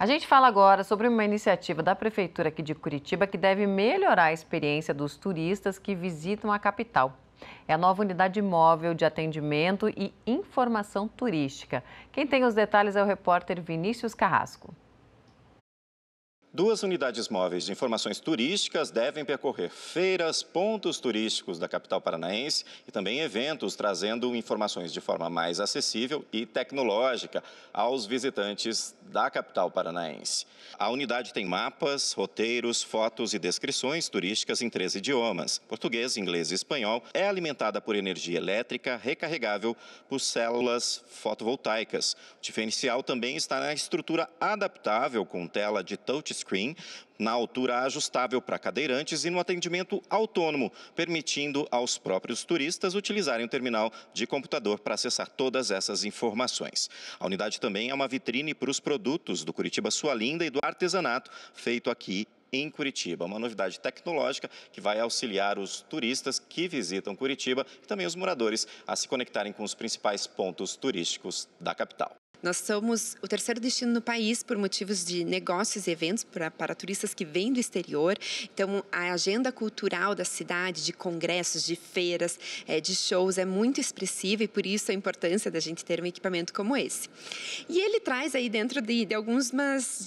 A gente fala agora sobre uma iniciativa da Prefeitura aqui de Curitiba que deve melhorar a experiência dos turistas que visitam a capital. É a nova unidade móvel de atendimento e informação turística. Quem tem os detalhes é o repórter Vinícius Carrasco. Duas unidades móveis de informações turísticas devem percorrer feiras, pontos turísticos da capital paranaense e também eventos, trazendo informações de forma mais acessível e tecnológica aos visitantes da capital paranaense. A unidade tem mapas, roteiros, fotos e descrições turísticas em três idiomas: português, inglês e espanhol. É alimentada por energia elétrica recarregável por células fotovoltaicas. O diferencial também está na estrutura adaptável com tela de touchscreen na altura ajustável para cadeirantes e no atendimento autônomo, permitindo aos próprios turistas utilizarem o terminal de computador para acessar todas essas informações. A unidade também é uma vitrine para os produtos produtos do Curitiba Sua Linda e do artesanato feito aqui em Curitiba. Uma novidade tecnológica que vai auxiliar os turistas que visitam Curitiba e também os moradores a se conectarem com os principais pontos turísticos da capital. Nós somos o terceiro destino no país por motivos de negócios e eventos para, para turistas que vêm do exterior. Então, a agenda cultural da cidade, de congressos, de feiras, é, de shows, é muito expressiva e por isso a importância da gente ter um equipamento como esse. E ele traz aí dentro de, de algumas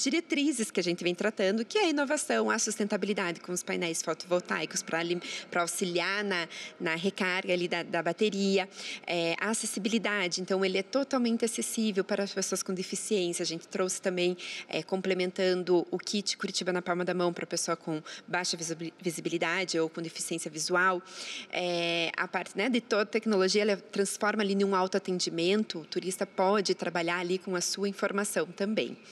diretrizes que a gente vem tratando, que é a inovação, a sustentabilidade com os painéis fotovoltaicos para auxiliar na, na recarga ali da, da bateria, é, a acessibilidade. Então, ele é totalmente acessível para para as pessoas com deficiência. A gente trouxe também, é, complementando o kit Curitiba na palma da mão para pessoa com baixa visibilidade ou com deficiência visual. É, a parte né, de toda a tecnologia, ela transforma ali num autoatendimento. O turista pode trabalhar ali com a sua informação também.